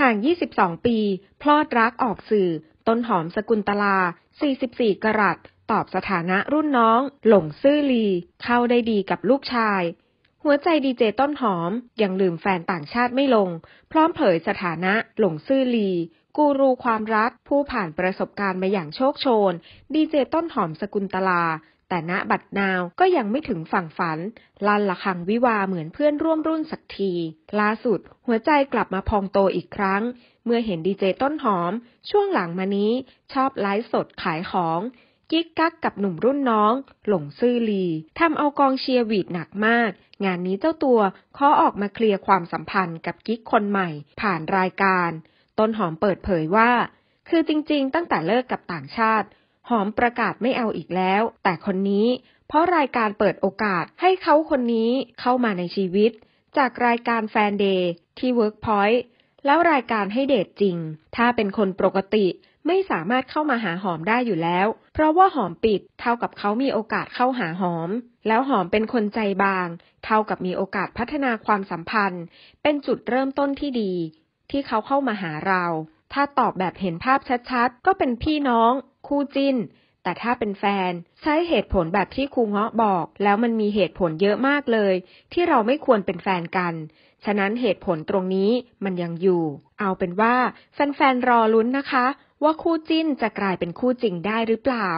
ห่าง 22 ปี พลอดรัก ออกสื่อ ต้นหอมสกุลตลา 44 กรัตตอบสถานะรุ่นน้อง หลงซื่อลี เข้าได้ดีกับลูกชาย หัวใจดีเจต้นหอม ยังลืมแฟนต่างชาติไม่ลง พร้อมเผยสถานะหลงซื่อลี กูรูความรักผู้ผ่านประสบการณ์มาอย่างโชคโชน ดีเจต้นหอมสกุลตลาแต่ณบัดนาวก็ยังไม่ถึงฝั่งฝัน ลั่นละคังวิวาเหมือนเพื่อนร่วมรุ่นสักที ล่าสุดหัวใจกลับมาพองโตอีกครั้ง เมื่อเห็นดีเจต้นหอม ช่วงหลังมานี้ชอบไลฟ์สดขายของ กิ๊กกักกับหนุ่มรุ่นน้อง หลงซื่อลีทำเอากองเชียร์วีดหนักมาก งานนี้เจ้าตัวขอออกมาเคลียร์ความสัมพันธ์กับกิ๊กคนใหม่ผ่านรายการ ต้นหอมเปิดเผยว่า คือจริงๆ ตั้งแต่เลิกกับต่างชาติหอมประกาศไม่เอาอีกแล้ว แต่คนนี้ เพราะรายการเปิดโอกาสให้เขาคนนี้เข้ามาในชีวิต จากรายการแฟนเดย์ที่เวิร์กพอยต์แล้วรายการให้เดทจริง ถ้าเป็นคนปกติไม่สามารถเข้ามาหาหอมได้อยู่แล้ว เพราะว่าหอมปิด เท่ากับเขามีโอกาสเข้าหาหอม แล้วหอมเป็นคนใจบาง เท่ากับมีโอกาสพัฒนาความสัมพันธ์ เป็นจุดเริ่มต้นที่ดี ที่เขาเข้ามาหาเรา ถ้าตอบแบบเห็นภาพชัดๆ ก็เป็นพี่น้องคู่จิ้น แต่ถ้าเป็นแฟน ใช้เหตุผลแบบที่ครูเงาะบอก แล้วมันมีเหตุผลเยอะมากเลย ที่เราไม่ควรเป็นแฟนกัน ฉะนั้นเหตุผลตรงนี้มันยังอยู่ เอาเป็นว่าแฟนๆรอลุ้นนะคะ ว่าคู่จิ้นจะกลายเป็นคู่จริงได้หรือเปล่า